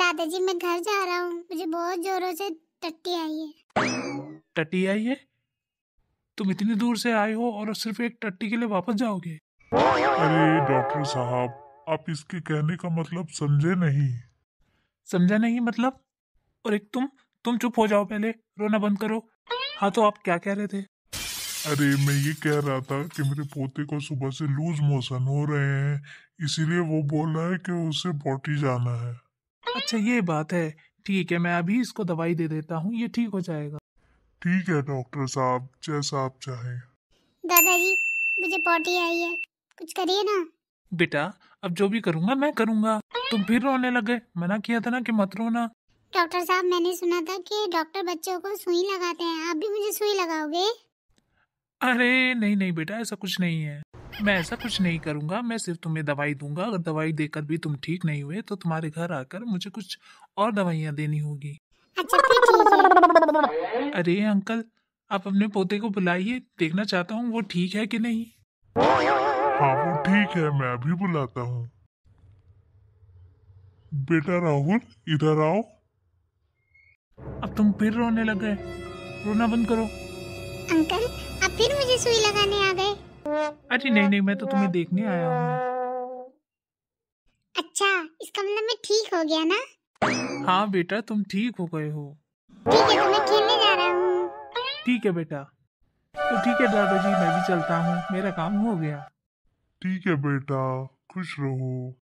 दादाजी मैं घर जा रहा हूँ मुझे बहुत जोरों से टट्टी आई है टट्टी आई है तुम इतनी दूर से आए हो और सिर्फ एक टट्टी के लिए वापस जाओगे अरे डॉक्टर साहब आप इसके कहने का मतलब समझे नहीं समझा नहीं मतलब और एक तुम तुम चुप हो जाओ पहले रोना बंद करो हाँ तो आप क्या कह रहे थे अरे मैं ये कह रहा था कि मेरे पोते को सुबह से लूज मोशन हो रहे हैं इसीलिए वो बोल रहा है कि उसे बॉटी जाना है अच्छा ये बात है ठीक है मैं अभी इसको दवाई दे देता हूँ ये ठीक हो जाएगा ठीक है डॉक्टर साहब जैसा आप चाहे दादाजी मुझे पॉटी आई है कुछ करिए ना बेटा अब जो भी करूँगा मैं करूँगा तुम फिर रोने लगे मना किया था ना कि मत रोना डॉक्टर साहब मैंने सुना था कि डॉक्टर बच्चों को सुई लगाते हैं आप भी मुझे सुई लगाओगे अरे नहीं नहीं बेटा ऐसा कुछ नहीं है मैं ऐसा कुछ नहीं करूंगा मैं सिर्फ तुम्हें दवाई दूंगा अगर दवाई देकर भी तुम ठीक नहीं हुए तो तुम्हारे घर आकर मुझे कुछ और दवाइयाँ देनी होगी अच्छा अरे अंकल आप अपने पोते को बुलाइए देखना चाहता हूँ वो ठीक है कि नहीं हाँ वो ठीक है मैं भी बुलाता हूँ बेटा राहुल इधर आओ अब तुम फिर रोने लग गए रोना बंद करो अंकल अब फिर मुझे सुई लगाने अरे नहीं नहीं मैं तो तुम्हें देखने आया हूँ अच्छा इसका मतलब मैं ठीक हो गया ना हाँ बेटा तुम ठीक हो गए हो ठीक है तो मैं खेलने जा रहा हूँ ठीक है बेटा तो ठीक है दादाजी मैं भी चलता हूँ मेरा काम हो गया ठीक है बेटा खुश रहो